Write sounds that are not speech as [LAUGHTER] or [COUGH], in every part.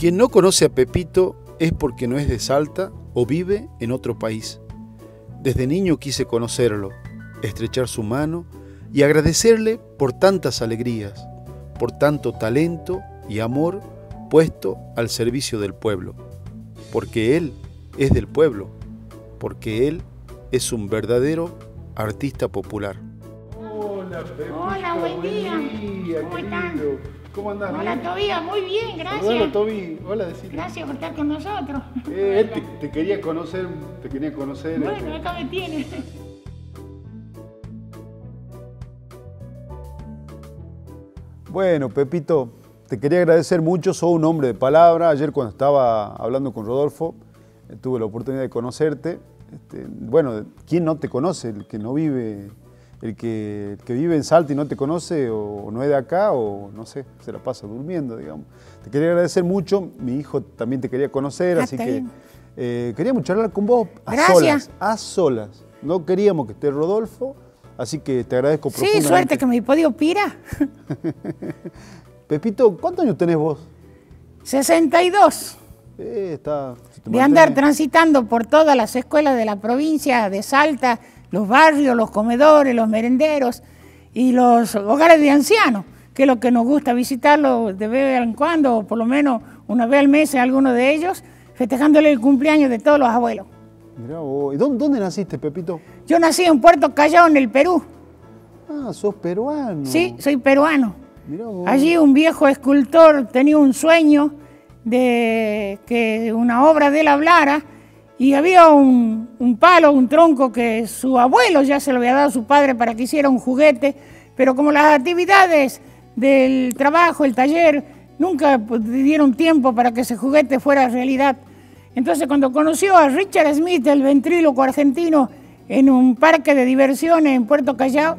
Quien no conoce a Pepito es porque no es de Salta o vive en otro país. Desde niño quise conocerlo, estrechar su mano y agradecerle por tantas alegrías, por tanto talento y amor puesto al servicio del pueblo, porque Él es del pueblo, porque Él es un verdadero artista popular. Hola, buen, día. buen día. ¿Cómo están? ¿Cómo andas? Hola, muy bien, gracias. Hola, Tobi, hola, decirle. Gracias por estar con nosotros. Eh, te, quería conocer, te quería conocer. Bueno, este. acá me tienes. Bueno, Pepito, te quería agradecer mucho, soy un hombre de palabra. Ayer cuando estaba hablando con Rodolfo, eh, tuve la oportunidad de conocerte. Este, bueno, ¿quién no te conoce? El que no vive el que, vive en Salta y no te conoce o, no es de acá o no sé, se la pasa durmiendo, digamos. Te quería agradecer mucho, mi hijo también te quería conocer, ah, así que eh, queríamos charlar con vos a Gracias. a solas. No queríamos que esté Rodolfo, así que te agradezco profundamente. Sí, suerte que me podio pira. [LAUGHS] Pepito, ¿cuántos años tenés vos? 62. Eh, está, de andar transitando por todas las escuelas de la provincia de Salta, los barrios, los comedores, los merenderos y los hogares de ancianos, que es lo que nos gusta visitarlos de vez en cuando, o por lo menos una vez al mes en alguno de ellos, festejándole el cumpleaños de todos los abuelos. Mirá ¿Y dónde, naciste, Pepito? Yo nací en Puerto Callao, en el Perú. Ah, sos peruano. Sí, soy peruano. Allí un viejo escultor tenía un sueño de que una obra de él hablara y había un, palo, un tronco que su abuelo ya se lo había dado a su padre para que hiciera un juguete, pero como las actividades del trabajo, el taller, nunca pues, dieron tiempo para que ese juguete fuera realidad. Entonces cuando conoció a Richard Smith, el ventríloco argentino, en un parque de diversiones en Puerto Callao,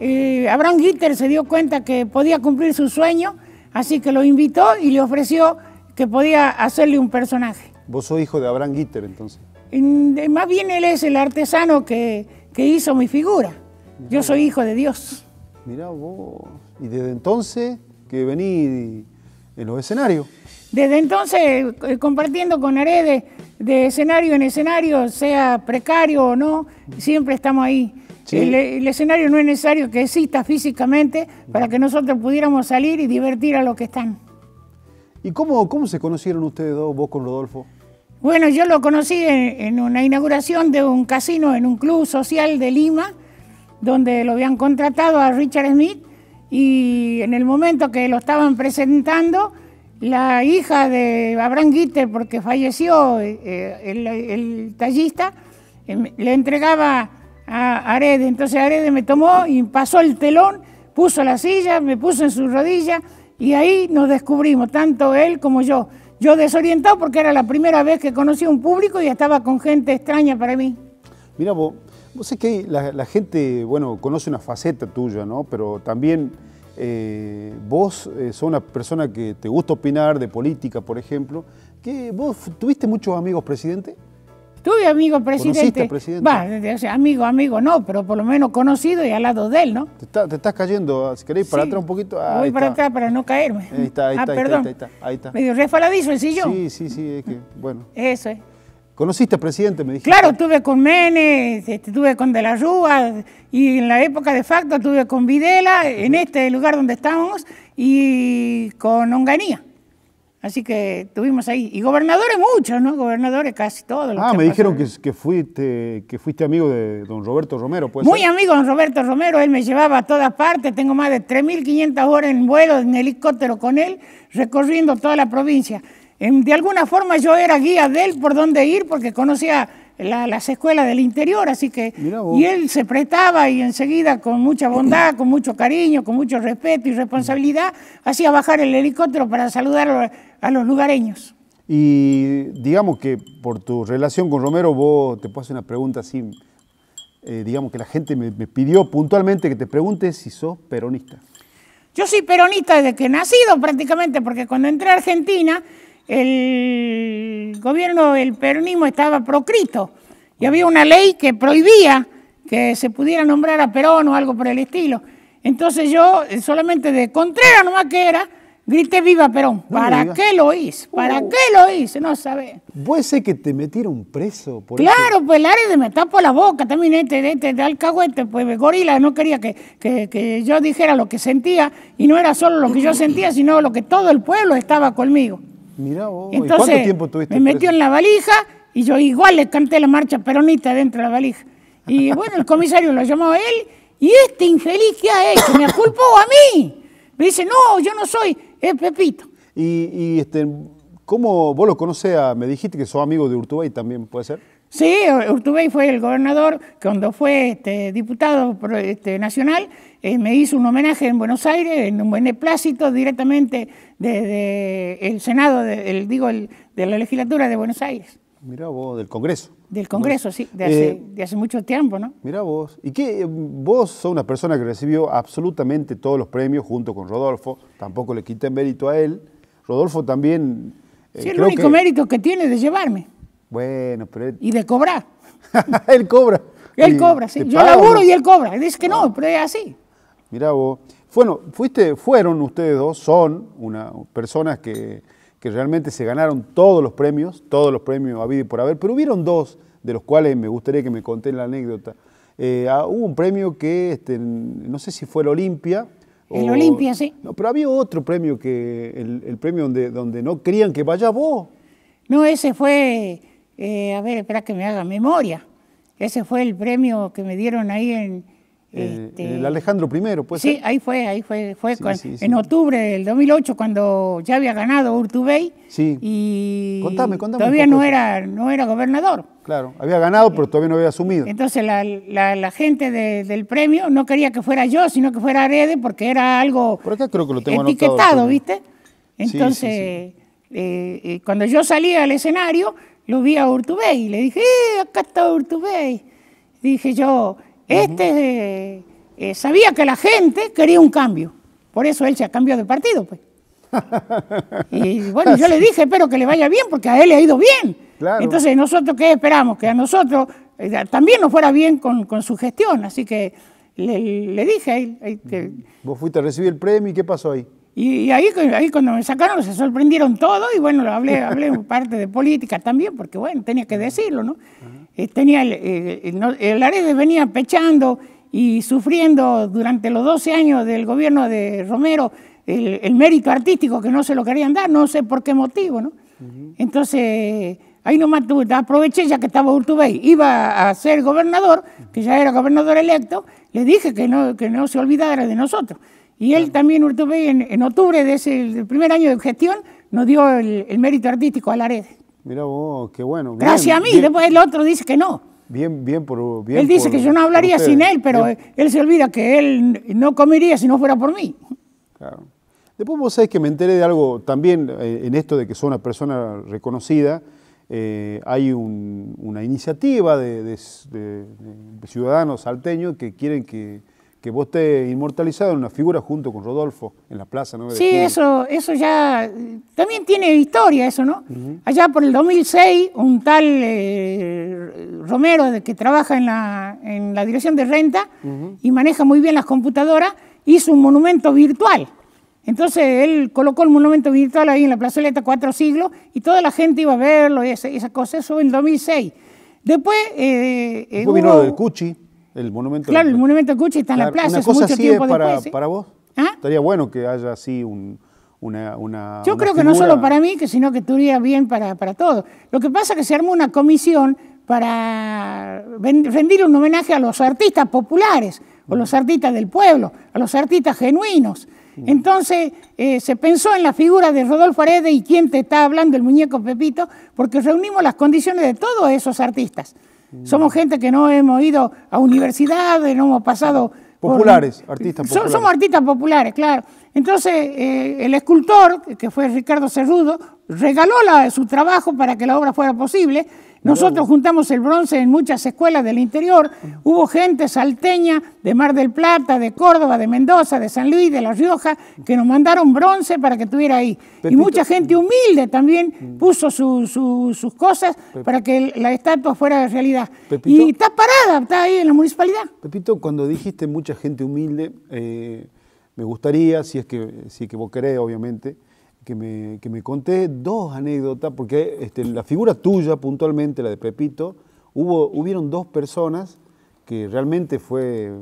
eh, Abraham Gitter se dio cuenta que podía cumplir su sueño, así que lo invitó y le ofreció que podía hacerle un personaje. Vos sos hijo de Abraham Gitter, entonces. más bien él es el artesano que, hizo mi figura. Yo soy hijo de Dios. Mirá vos. ¿Y desde entonces que vení en los escenarios? Desde entonces, eh, compartiendo con Arede de escenario en escenario, sea precario o no, siempre estamos ahí. El, escenario no es necesario que exista físicamente para que nosotros pudiéramos salir y divertir a los que están. ¿Y cómo, cómo se conocieron ustedes dos, vos con Rodolfo? Bueno, yo lo conocí en, una inauguración de un casino en un club social de Lima, donde lo habían contratado a Richard Smith y en el momento que lo estaban presentando, la hija de Abraham Gitter, porque falleció eh, el, tallista, em, le entregaba a Arede. Entonces Arede me tomó y pasó el telón, puso la silla, me puso en su rodilla y ahí nos descubrimos, tanto él como yo. Yo desorientado porque era la primera vez que a un público y estaba con gente extraña para mí. Mira vos, vos es que la, gente, bueno, conoce una faceta tuya, ¿no? Pero también eh, vos eh, sos una persona que te gusta opinar de política, por ejemplo. ¿Vos tuviste muchos amigos presidente? Tuve amigo presidente. presidente? Va, o sea, amigo, amigo no, pero por lo menos conocido y al lado de él, ¿no? Te, estás cayendo, ah, si queréis, para atrás un poquito. Ah, Voy para atrás para no caerme. Ahí está, ahí, ah, está, perdón. ahí está, ahí está, Medio refaladizo el sillón. Sí, sí, sí, es que, bueno. Eso es. ¿Conociste al presidente? Me dijiste. Claro, tuve con Menes, estuve este, con De la Rúa y en la época de facto tuve con Videla, en este lugar donde estábamos y con Onganía. Así que tuvimos ahí. Y gobernadores muchos, ¿no? Gobernadores casi todos. ah, me dijeron que, fuiste, que fuiste amigo de don Roberto Romero. pues. Muy amigo don Roberto Romero. Él me llevaba a todas partes. Tengo más de 3.500 horas en vuelo, en helicóptero con él, recorriendo toda la provincia. Em, de alguna forma yo era guía de él por dónde ir porque conocía las escuelas del interior, así que... Y él se prestaba y enseguida con mucha bondad, con mucho cariño, con mucho respeto y responsabilidad, hacía bajar el helicóptero para saludar a los, lugareños. Y digamos que por tu relación con Romero, vos te puedo hacer una pregunta así, eh, digamos que la gente me, pidió puntualmente que te pregunte si sos peronista. Yo soy peronista desde que he nacido prácticamente, porque cuando entré a Argentina, el el gobierno del peronismo estaba proscrito y había una ley que prohibía que se pudiera nombrar a Perón o algo por el estilo. Entonces yo eh, solamente de Contreras nomás que era, grité viva Perón. ¿Para qué lo hice? ¿Para uh. qué lo hice? No sabe. ¿Puede ser que te metieron preso por Claro, pues el área de me por la boca, también este, este, de alcahuete, pues gorila no quería que, que yo dijera lo que sentía y no era solo lo que yo sentía, sino lo que todo el pueblo estaba conmigo. Mirá vos, tiempo Me metió en la valija y yo igual le canté la marcha peronita dentro de la valija. Y bueno, el comisario lo llamó a él y este infeliz que ha hecho, me aculpó a mí. Me dice, no, yo no soy, es Pepito. Y, este, ¿cómo vos lo conocés me dijiste que sos amigo de Urtubey también, ¿puede ser? Sí, Urtubey eh, fue el gobernador, cuando fue este, diputado este, nacional, eh, me hizo un homenaje en Buenos Aires, en un buen beneplácito directamente desde el Senado, de, digo, de la legislatura de Buenos Aires. Mirá vos, del Congreso. Del Congreso, sí, de hace, eh, mucho tiempo, ¿no? Mirá vos. ¿Y qué? Vos sos una persona que recibió absolutamente todos los premios junto con Rodolfo, tampoco le quité mérito a él. Rodolfo también... sí, el único mérito que tiene de llevarme. Bueno, pero... Y de cobrar. [LAUGHS] él cobra. Él cobra, sí. Yo laburo y él cobra. Él dice que no, ah. pero es así. mira vos. Bueno, fuiste, fueron ustedes dos, son una, personas que, realmente se ganaron todos los premios, todos los premios a vida y por haber, pero hubieron dos de los cuales me gustaría que me conté la anécdota. Eh, ah, hubo un premio que, este, no sé si fue el Olimpia. El Olimpia, sí. No, pero había otro premio que, el, premio donde, donde no querían que vaya vos. No, ese fue eh, a ver, espera que me haga memoria. Ese fue el premio que me dieron ahí en... El este, Alejandro I, pues. Sí, ahí fue, ahí fue, fue en octubre del 2008 cuando ya había ganado Urtubey. Sí. Y contame, Todavía no era, no era gobernador. Claro, había ganado, pero todavía no había asumido. Entonces la, gente del premio no quería que fuera yo, sino que fuera Arede, porque era algo etiquetado, ¿viste? Entonces, cuando yo salía al escenario, lo vi a Urtubey y le dije, eh, acá está Urtubey. Dije yo, este eh, sabía que la gente quería un cambio, por eso él se ha cambiado de partido. Pues. [LAUGHS] y bueno, yo le dije, espero que le vaya bien, porque a él le ha ido bien. Entonces, ¿nosotros qué esperamos? Que a nosotros eh, también nos fuera bien con, su gestión. Así que le, dije a él, Vos fuiste a recibir el premio y ¿qué pasó ahí? Y, ahí, ahí cuando me sacaron se sorprendieron todo y bueno, hablé, [LAUGHS] hablé parte de política también, porque bueno, tenía que decirlo, ¿no? Eh, tenía el, el, venía pechando y sufriendo durante los 12 años del gobierno de Romero el, mérito artístico que no se lo querían dar, no sé por qué motivo, ¿no? Entonces, ahí nomás tuve, aproveché ya que estaba Urtubey, iba a ser gobernador, que ya era gobernador electo, le dije que no, que no se olvidara de nosotros. Y él también, en, octubre de ese primer año de gestión, nos dio el, mérito artístico a la red. Mira vos, qué bueno. Gracias a mí, después el otro dice que no. Bien, bien por Él dice que yo no hablaría sin él, pero él se olvida que él no comería si no fuera por mí. Claro. Después vos sabés que me enteré de algo también eh, en esto de que soy una persona reconocida. Eh, hay una iniciativa de ciudadanos salteños que quieren que que vos te inmortalizado en una figura junto con Rodolfo en la plaza. ¿no? Sí, eso, eso ya también tiene historia eso, ¿no? Allá por el 2006, un tal eh, Romero que trabaja en la, dirección de renta y maneja muy bien las computadoras, hizo un monumento virtual. Entonces él colocó el monumento virtual ahí en la plazoleta cuatro siglos y toda la gente iba a verlo y esa, cosa. Eso en 2006. Después... Eh, eh vino Cuchi. El monumento Claro, el monumento está en la plaza. Una así es para, ¿eh? vos. ¿Ah? Estaría bueno que haya así una, Yo creo que no solo para mí, sino que estaría bien para, para todos. Lo que pasa es que se armó una comisión para rendir un homenaje a los artistas populares, o los artistas del pueblo, a los artistas genuinos. Entonces eh, se pensó en la figura de Rodolfo Arede y quién te está hablando, el muñeco Pepito, porque reunimos las condiciones de todos esos artistas. Somos gente que no hemos ido a universidades, no hemos pasado... Populares, artistas populares. Somos artistas populares, claro. Entonces, eh, el escultor, que fue Ricardo Cerrudo, regaló la, su trabajo para que la obra fuera posible nosotros juntamos el bronce en muchas escuelas del interior. Hubo gente salteña de Mar del Plata, de Córdoba, de Mendoza, de San Luis, de La Rioja, que nos mandaron bronce para que estuviera ahí. Y mucha gente humilde también mm. puso sus cosas para que la estatua fuera realidad. Y está parada, está ahí en la municipalidad. Pepito, cuando dijiste mucha gente humilde, eh, me gustaría, si es que, si es que vos querés, obviamente, que me, conté dos anécdotas, porque este, la figura tuya puntualmente, la de Pepito, hubo, hubieron dos personas que realmente fue,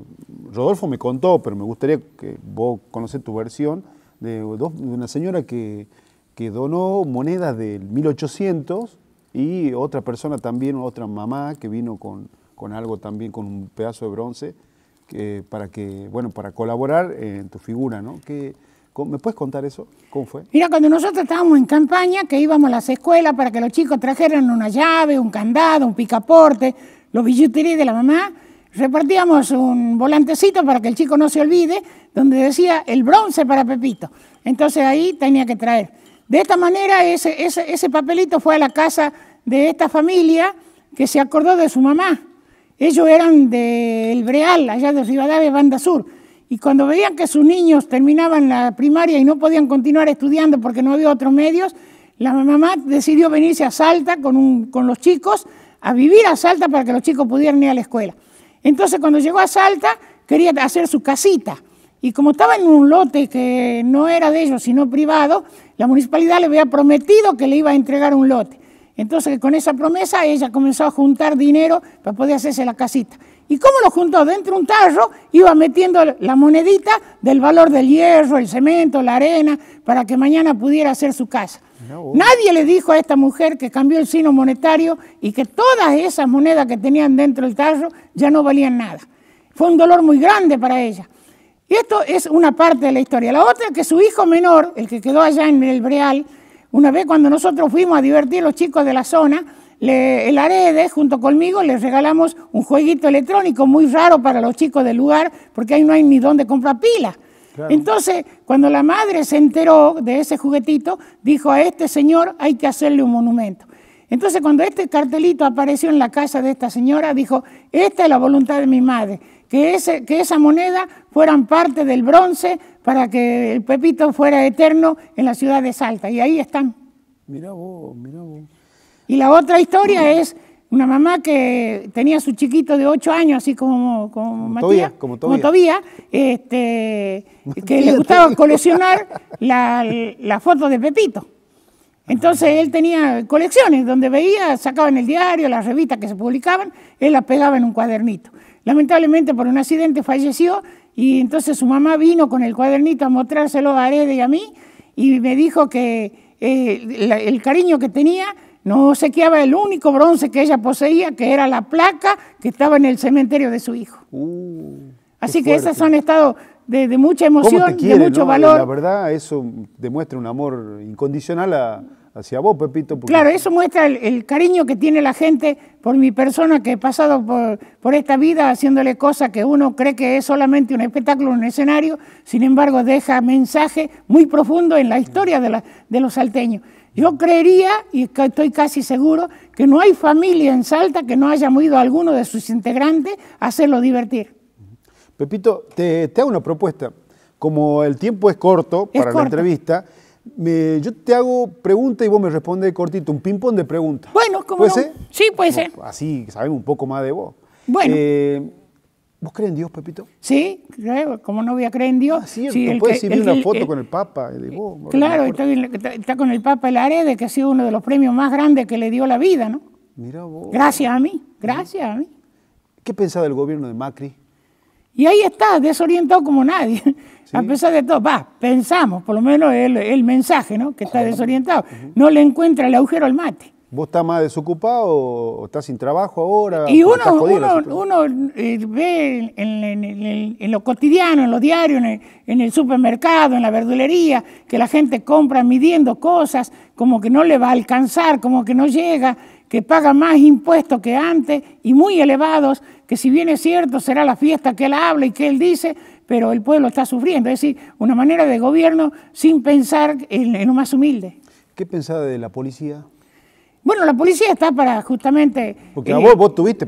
Rodolfo me contó, pero me gustaría que vos conocés tu versión, de, una señora que, donó monedas del 1800 y otra persona también, otra mamá que vino con, con algo también, con un pedazo de bronce, para que, bueno, para colaborar en tu figura, ¿no? Que, ¿Me puedes contar eso? ¿Cómo fue? Mira, cuando nosotros estábamos en campaña, que íbamos a las escuelas para que los chicos trajeran una llave, un candado, un picaporte, los billuterí de la mamá, repartíamos un volantecito para que el chico no se olvide, donde decía el bronce para Pepito. Entonces ahí tenía que traer. De esta manera, ese, papelito fue a la casa de esta familia que se acordó de su mamá. Ellos eran del El Breal, allá de Rivadavia, Banda Sur. Y cuando veían que sus niños terminaban la primaria y no podían continuar estudiando porque no había otros medios, la mamá decidió venirse a Salta con, los chicos a vivir a Salta para que los chicos pudieran ir a la escuela. Entonces cuando llegó a Salta quería hacer su casita. Y como estaba en un lote que no era de ellos, sino privado, la municipalidad le había prometido que le iba a entregar un lote. Entonces, con esa promesa, ella comenzó a juntar dinero para poder hacerse la casita. ¿Y cómo lo juntó? Dentro de un tarro iba metiendo la monedita del valor del hierro, el cemento, la arena, para que mañana pudiera hacer su casa. Nadie le dijo a esta mujer que cambió el sino monetario y que todas esas monedas que tenían dentro del tarro ya no valían nada. Fue un dolor muy grande para ella. Y esto es una parte de la historia. La otra es que su hijo menor, el que quedó allá en el Breal, una vez cuando nosotros fuimos a divertir a los chicos de la zona, el Arede, junto conmigo, le regalamos un jueguito electrónico muy raro para los chicos del lugar, porque ahí no hay ni dónde comprar pila. Entonces, cuando la madre se enteró de ese juguetito, dijo a este señor hay que hacerle un monumento. Entonces, cuando este cartelito apareció en la casa de esta señora, dijo, esta es la voluntad de mi madre, que, ese, que esa moneda fueran parte del bronce para que el Pepito fuera eterno en la ciudad de Salta. Y ahí están. mira vos, mira vos. Y la otra historia es una mamá que tenía su chiquito de 8 años, así como, como, Matías, este, como, que le gustaba coleccionar las [LAUGHS] la, fotos de Pepito. Entonces él tenía colecciones donde veía, sacaba en el diario, las revistas que se publicaban, él las pegaba en un cuadernito. Lamentablemente por un accidente falleció y entonces su mamá vino con el cuadernito a mostrárselo a Arede y a mí y me dijo que eh, el cariño que tenía no obsequiaba el único bronce que ella poseía, que era la placa que estaba en el cementerio de su hijo. Uh, Así que esas han estado de, mucha emoción, y de mucho valor. valor. La verdad, eso demuestra un amor incondicional hacia vos, Pepito. Claro, eso muestra el, cariño que tiene la gente por mi persona, que he pasado por, esta vida haciéndole cosas que uno cree que es solamente un espectáculo, un escenario, sin embargo deja mensaje muy profundo en la historia de los salteños. Yo creería, y estoy casi seguro, que no hay familia en Salta que no haya movido a alguno de sus integrantes a hacerlo divertir. Pepito, te, hago una propuesta. Como el tiempo es corto para la entrevista, yo te hago pregunta y vos me respondes cortito, un ping-pong de preguntas. Bueno, como ¿Puede ser? Sí, puede ser. Así sabemos un poco más de vos. Bueno. Eh, ¿Vos crees en Dios, Pepito? Sí, como no voy a creer en Dios? Ah, sí, el puedes que, una foto con el Papa. Eh, de claro, está, con el Papa de que ha sido uno de los premios más grandes que le dio la vida, ¿no? Mira vos. Gracias a mí, gracias a mí. ¿Qué pensaba el gobierno de Macri? Y ahí está, desorientado como nadie. [LAUGHS] A pesar de todo, va, pensamos, por lo menos el, el mensaje, ¿no? Que está desorientado. No le encuentra el agujero al mate. ¿Vos estás más desocupado o estás sin trabajo ahora? Y uno, uno, eh, ve en, lo cotidiano, en lo diario, en el, supermercado, en la verdulería, que la gente compra midiendo cosas, como que no le va a alcanzar, como que no llega, que paga más impuestos que antes y muy elevados, que si bien es cierto será la fiesta que él habla y que él dice, pero el pueblo está sufriendo. Es decir, una manera de gobierno sin pensar en, en lo más humilde. ¿Qué pensaba de la policía? Bueno, la policía está para justamente... Porque eh, vos, vos tuviste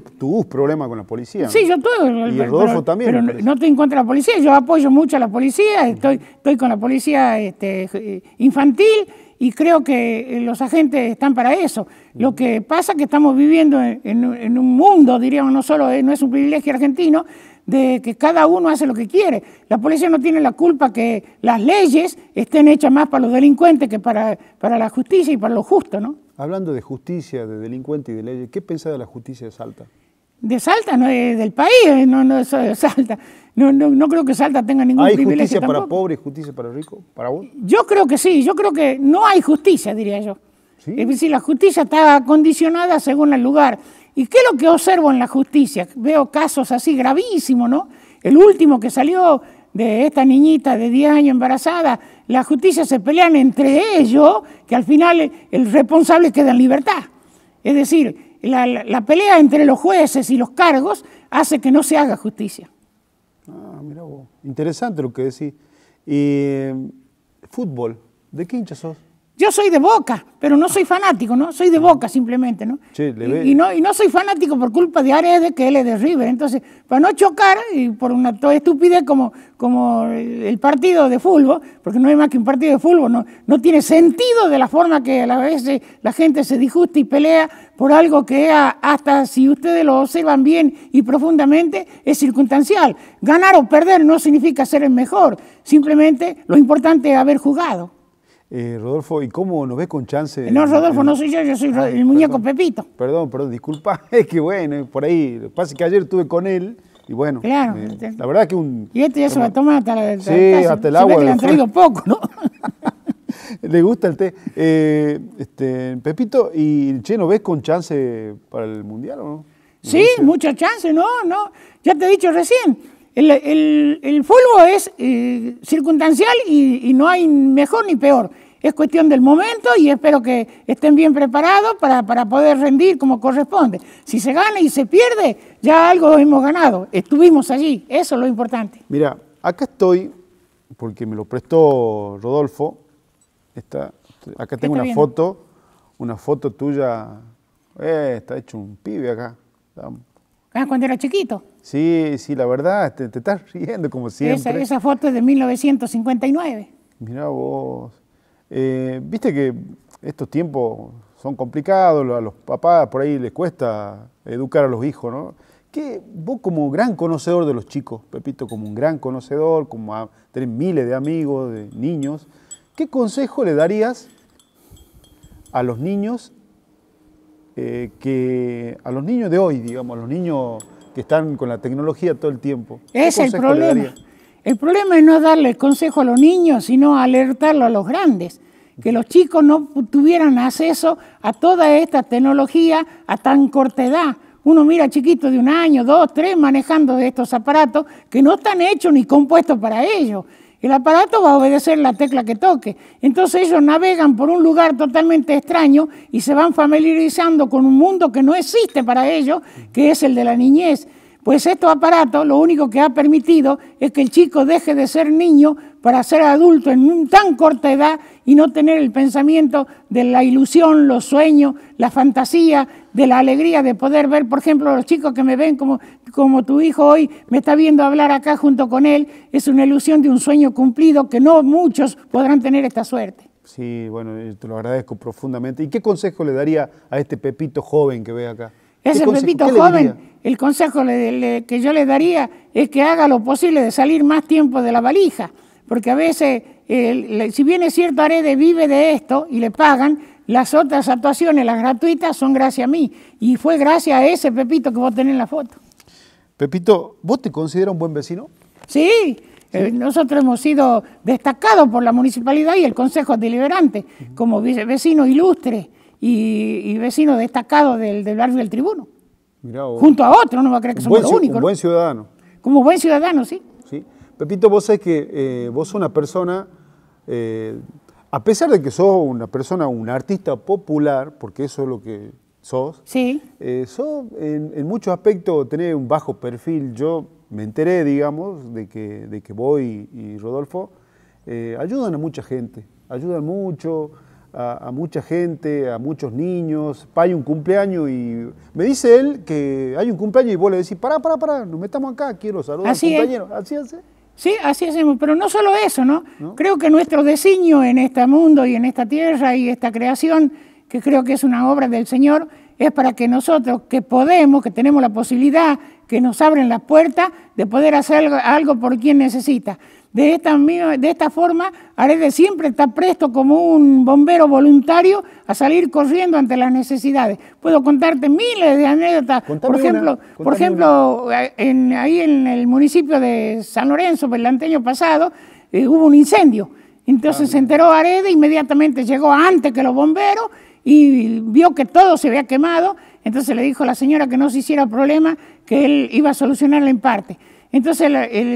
problemas con la policía. ¿no? Sí, yo tuve. Y Rodolfo también. Pero no estoy en la policía, yo apoyo mucho a la policía, estoy, estoy con la policía este, eh, infantil y creo que eh, los agentes están para eso. Lo que pasa es que estamos viviendo en, un mundo, diríamos, no solo no es un privilegio argentino, de que cada uno hace lo que quiere. La policía no tiene la culpa que las leyes estén hechas más para los delincuentes que para, para la justicia y para lo justo, ¿no? Hablando de justicia, de delincuente y de leyes, ¿qué pensás de la justicia de Salta? De Salta, no es del país, eh, no, de Salta. No, creo que Salta tenga ningún ¿Hay justicia para pobres y justicia para ricos? ¿Para vos? Yo creo que sí, yo creo que no hay justicia, diría yo. Es decir, la justicia está condicionada según el lugar. ¿Y qué es lo que observo en la justicia? Veo casos así gravísimos, ¿no? El último que salió de esta niñita de 10 años embarazada, la justicia se pelean entre ellos, que al final el responsable queda en libertad. Es decir, la, pelea entre los jueces y los cargos hace que no se haga justicia. Ah, mira Interesante lo que decís. Y em, fútbol, ¿de qué hincha sos? Yo soy de Boca, pero no soy fanático, ¿no? Soy de mm. Boca simplemente, ¿no? Y, no y no soy fanático por culpa de Aredes, que él es de Entonces, para no chocar y por una estupidez como, como el partido de fútbol, porque no hay más que un partido de fútbol, no, no tiene sentido de la forma que a veces eh, la gente se disgusta y pelea por algo que hasta si ustedes lo observan bien y profundamente es circunstancial. Ganar o perder no significa ser el mejor, simplemente lo importante es haber jugado. Eh, Rodolfo, ¿y cómo nos ves con chance? No, Rodolfo, no soy yo, yo soy el muñeco Pepito. Perdón, perdón, disculpa, [LAUGHS] es que bueno, por ahí, pasa que ayer estuve con él y bueno, claro, este- la verdad que un... Y este ya se va a tomar hasta, la, sí, hasta, el agua. Se ve le han poco, ¿no? [LAUGHS] le gusta el té. Eh, este, Pepito, ¿y Che, no ves con chance para el Mundial o no? Sí, mucha chance, no, no. Ya te he dicho recién, el, el, es eh, circunstancial y, no hay mejor ni peor. Es cuestión del momento y espero que estén bien preparados para, para, poder rendir como corresponde. Si se gana y se pierde, ya algo hemos ganado. Estuvimos allí, eso es lo importante. Mira, acá estoy, porque me lo prestó Rodolfo. Esta, acá tengo una foto, una foto tuya. Eh, está hecho un pibe acá. Ah, cuando era chiquito. Sí, sí, la verdad, te, estás riendo como siempre. Esa, foto es de 1959. Mira vos. Eh, viste que estos tiempos son complicados, a los papás por ahí les cuesta educar a los hijos, ¿no? vos como gran conocedor de los chicos, Pepito, como un gran conocedor, como a, tenés miles de amigos, de niños, ¿qué consejo le darías a los niños eh, que a los niños de hoy, digamos, a los niños que están con la tecnología todo el tiempo. Es el problema. El problema es no darle consejo a los niños, sino alertarlo a los grandes, que los chicos no tuvieran acceso a toda esta tecnología a tan corta edad. Uno mira chiquitos de un año, dos, tres manejando de estos aparatos que no están hechos ni compuestos para ellos. El aparato va a obedecer la tecla que toque. Entonces ellos navegan por un lugar totalmente extraño y se van familiarizando con un mundo que no existe para ellos, que es el de la niñez. Pues este aparato lo único que ha permitido es que el chico deje de ser niño para ser adulto en tan corta edad y no tener el pensamiento de la ilusión, los sueños, la fantasía, de la alegría de poder ver, por ejemplo, los chicos que me ven como, como tu hijo hoy me está viendo hablar acá junto con él, es una ilusión de un sueño cumplido que no muchos podrán tener esta suerte. Sí, bueno, eh, te lo agradezco profundamente. ¿Y qué consejo le daría a este Pepito joven que ve acá? Ese Pepito joven, el consejo que yo le daría es que haga lo posible de salir más tiempo de la valija, porque a veces, eh, si bien es cierto, Arede vive de esto y le pagan, las otras actuaciones, las gratuitas, son gracias a mí. Y fue gracias a ese Pepito que vos tenés la foto. Pepito, ¿vos te consideras un buen vecino? Eh, sí, nosotros hemos sido destacados por la municipalidad y el Consejo Deliberante como vecino ilustre y, vecino destacado del, barrio del Tribuno. Junto a otro, no va a creer que somos los únicos. Como buen ciudadano. Como buen ciudadano, sí. sí. Pepito, vos sabés que eh, vos sos una persona... Eh, a pesar de que sos una persona, un artista popular, porque eso es lo que sos, eh, sos en, muchos aspectos tenés un bajo perfil. Yo me enteré, digamos, de que, de que voy y, Rodolfo eh, ayudan a mucha gente, ayudan mucho. A, mucha gente, a muchos niños. Hay un cumpleaños y me dice él que hay un cumpleaños y vos le decís, pará, pará, pará, nos metamos acá, quiero saludar al compañero. Así es. Sí, así hacemos, pero no solo eso, ¿no? Creo que nuestro designio en este mundo y en esta tierra y esta creación, que creo que es una obra del Señor, es para que nosotros que podemos, que tenemos la posibilidad, que nos abren las puertas de poder hacer algo por quien necesita. De esta, de esta forma Arede siempre está presto como un bombero voluntario a salir corriendo ante las necesidades. Puedo contarte miles de anécdotas. por ejemplo, por ejemplo eh, ahí en el municipio de San Lorenzo, pues, el anteño pasado, eh, hubo un incendio. Entonces ah, se enteró Arede, inmediatamente llegó antes que los bomberos y vio que todo se había quemado. Entonces le dijo a la señora que no se hiciera problema, que él iba a solucionarla en parte. Entonces,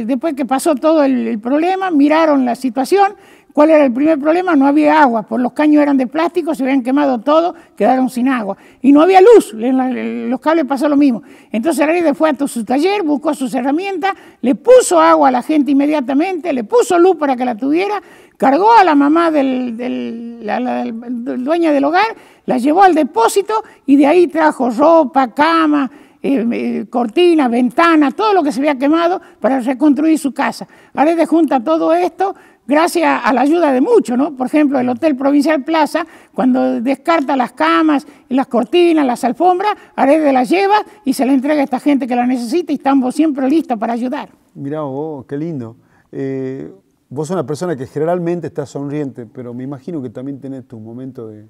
después que pasó todo el, problema, miraron la situación. ¿Cuál era el primer problema? No había agua, por los caños eran de plástico, se habían quemado todo, quedaron sin agua. Y no había luz, los cables pasó lo mismo. Entonces Reyes fue a su taller, buscó sus herramientas, le puso agua a la gente inmediatamente, le puso luz para que la tuviera, cargó a la mamá del, la, dueña del hogar, la llevó al depósito y de ahí trajo ropa, cama, eh, cortinas, ventanas, todo lo que se había quemado para reconstruir su casa. Ares de junta todo esto gracias a la ayuda de muchos, ¿no? Por ejemplo, el Hotel Provincial Plaza, cuando descarta las camas, las cortinas, las alfombras, de las lleva y se la entrega a esta gente que la necesita y estamos siempre listos para ayudar. Mirá, vos, qué lindo. Eh, vos sos una persona que generalmente está sonriente, pero me imagino que también tenés tu momento de,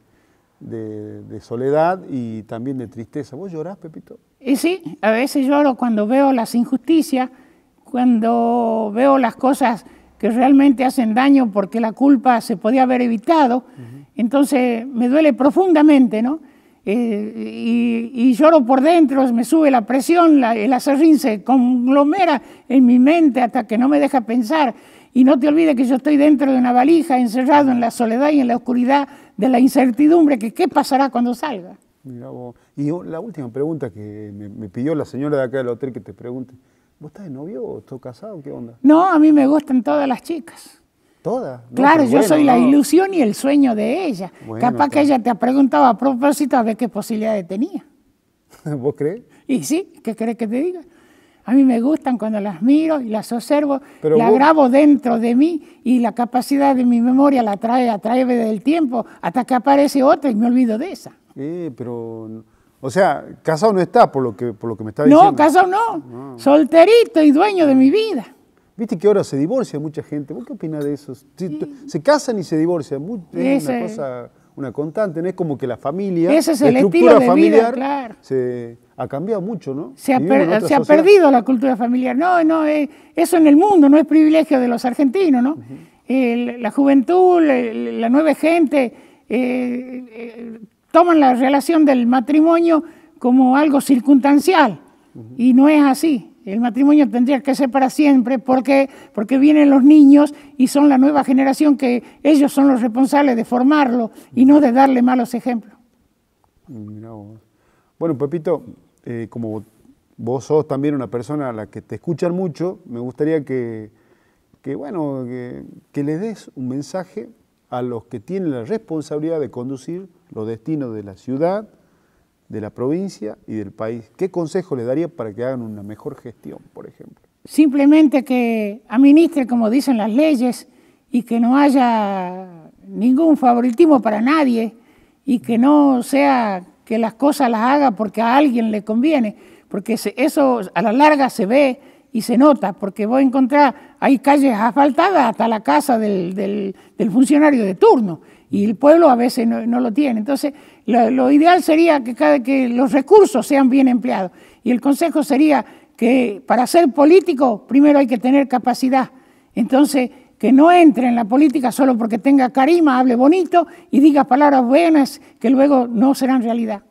de soledad y también de tristeza. ¿Vos llorás, Pepito? Y sí, a veces lloro cuando veo las injusticias, cuando veo las cosas que realmente hacen daño porque la culpa se podía haber evitado. Entonces me duele profundamente, ¿no? Eh, y, lloro por dentro, me sube la presión, el acerrín se conglomera en mi mente hasta que no me deja pensar. Y no te olvides que yo estoy dentro de una valija, encerrado en la soledad y en la oscuridad de la incertidumbre, que qué pasará cuando salga. Y la última pregunta que me, pidió la señora de acá del hotel que te pregunte, ¿vos estás de novio o estás casado? ¿Qué onda? No, a mí me gustan todas las chicas. ¿Todas? claro, yo soy la ilusión y el sueño de ella. Capaz que ella te ha preguntado a propósito a ver qué posibilidades tenía. [LAUGHS] ¿Vos crees? Y sí, ¿qué crees que te diga? A mí me gustan cuando las miro y las observo, Pero la grabo dentro de mí y la capacidad de mi memoria la trae a desde del tiempo hasta que aparece otra y me olvido de esa pero, o sea, casado no está por lo que, por lo que me está diciendo. No, casado no. Ah. Solterito y dueño de mi vida. Viste que ahora se divorcia mucha gente. ¿Vos qué opinas de eso? Se, casan y se divorcian. es una cosa, una constante. ¿no? Es como que la familia, es el la estructura familiar, se ha cambiado mucho, ¿no? Se, ha, perdido la cultura familiar. No, no, eh, eso en el mundo no es privilegio de los argentinos, ¿no? la juventud, la, nueva gente eh, eh, toman la relación del matrimonio como algo circunstancial y no es así. El matrimonio tendría que ser para siempre porque, porque vienen los niños y son la nueva generación que ellos son los responsables de formarlo y no de darle malos ejemplos. Mm, bueno, Pepito, eh, como vos sos también una persona a la que te escuchan mucho, me gustaría que, que bueno, que, que le des un mensaje a los que tienen la responsabilidad de conducir los destinos de la ciudad, de la provincia y del país. ¿Qué consejo le daría para que hagan una mejor gestión, por ejemplo? Simplemente que administre como dicen las leyes y que no haya ningún favoritismo para nadie y que no sea que las cosas las haga porque a alguien le conviene, porque eso a la larga se ve y se nota, porque voy a encontrar, hay calles asfaltadas hasta la casa del, del, funcionario de turno, y el pueblo a veces no, lo tiene. Entonces, lo, ideal sería que, que los recursos sean bien empleados, y el consejo sería que para ser político primero hay que tener capacidad. Entonces, que no entre en la política solo porque tenga carisma, hable bonito y diga palabras buenas que luego no serán realidad.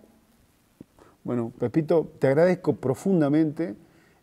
Bueno, Pepito, te agradezco profundamente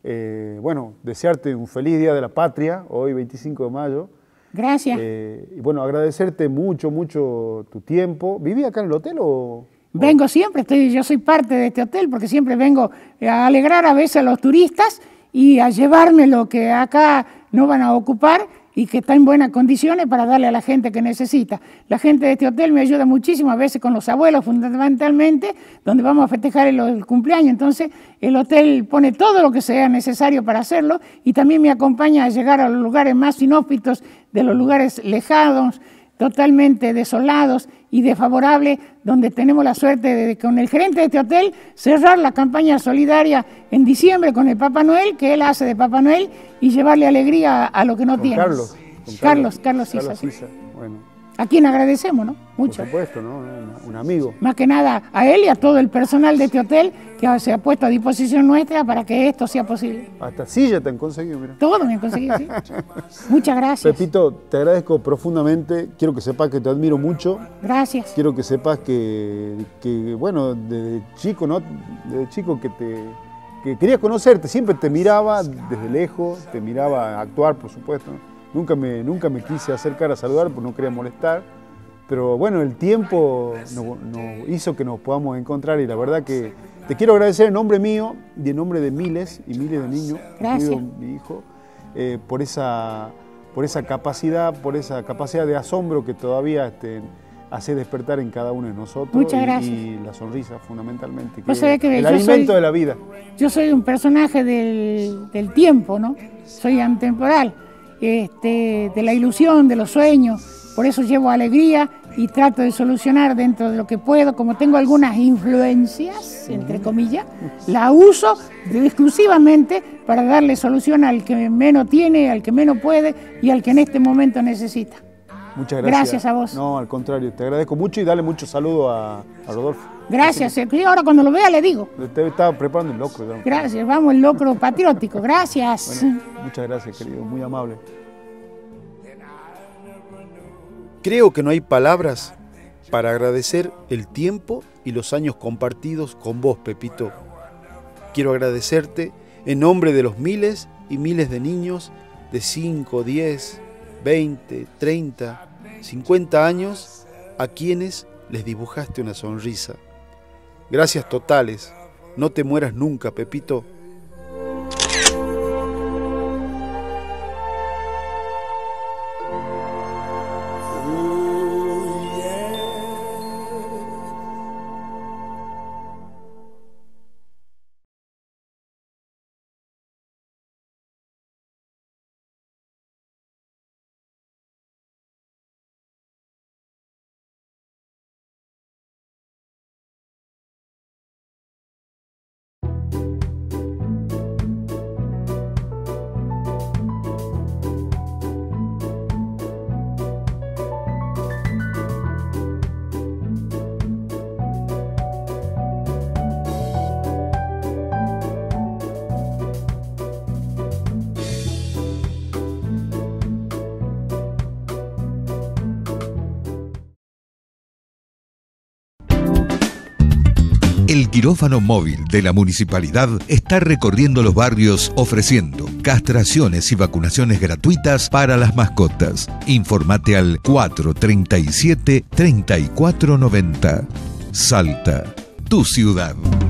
eh, bueno, desearte un feliz Día de la Patria, hoy 25 de mayo. Gracias. Eh, y bueno, agradecerte mucho, mucho tu tiempo. ¿Viví acá en el hotel o...? Vengo siempre, estoy, yo soy parte de este hotel porque siempre vengo a alegrar a veces a los turistas y a llevarme lo que acá no van a ocupar y que está en buenas condiciones para darle a la gente que necesita. La gente de este hotel me ayuda muchísimo, a veces con los abuelos fundamentalmente, donde vamos a festejar el, cumpleaños. Entonces el hotel pone todo lo que sea necesario para hacerlo y también me acompaña a llegar a los lugares más inhóspitos, de los lugares lejanos, totalmente desolados y desfavorables, donde tenemos la suerte de, con el gerente de este hotel, cerrar la campaña solidaria en diciembre con el Papa Noel, que él hace de Papa Noel, y llevarle alegría a, lo que no tiene. Carlos. Carlos, Carlos, Carlos a quien agradecemos, ¿no? Mucho. Por supuesto, ¿no? Un amigo. Más que nada a él y a todo el personal de este hotel que se ha puesto a disposición nuestra para que esto sea posible. Hasta ya te han conseguido, mira. Todo me han conseguido, sí. [LAUGHS] Muchas gracias. Pepito, te agradezco profundamente. Quiero que sepas que te admiro mucho. Gracias. Quiero que sepas que, bueno, desde chico, ¿no? Desde chico que te quería conocerte, siempre te miraba desde lejos, te miraba actuar, por supuesto. ¿no? Nunca me, nunca me quise acercar a saludar porque no quería molestar. Pero bueno, el tiempo no hizo que nos podamos encontrar y la verdad que te quiero agradecer en nombre mío y en nombre de miles y miles de niños, mi hijo, eh, por, esa, por esa capacidad, por esa capacidad de asombro que todavía este, hace despertar en cada uno de nosotros. Muchas gracias. Y, la sonrisa, fundamentalmente. Que, es el alimento de la vida. Yo soy un personaje del, del tiempo, ¿no? Soy antemporal este, de la ilusión, de los sueños. Por eso llevo alegría y trato de solucionar dentro de lo que puedo. Como tengo algunas influencias, entre comillas, la uso exclusivamente para darle solución al que menos tiene, al que menos puede y al que en este momento necesita. Muchas gracias. Gracias a vos. No, al contrario, te agradezco mucho y dale mucho saludo a, Rodolfo. Gracias, eh, Y ahora cuando lo vea le digo. Usted estaba preparando el locro. Gracias, vamos, el locro patriótico, gracias. Muchas gracias, querido, muy amable. Creo que no hay palabras para agradecer el tiempo y los años compartidos con vos, Pepito. Quiero agradecerte en nombre de los miles y miles de niños de 5, 10, 20, 30, 50 años a quienes les dibujaste una sonrisa. Gracias totales. No te mueras nunca, Pepito. quirófano móvil de la municipalidad está recorriendo los barrios ofreciendo castraciones y vacunaciones gratuitas para las mascotas. Informate al 437 3490. Salta, tu ciudad.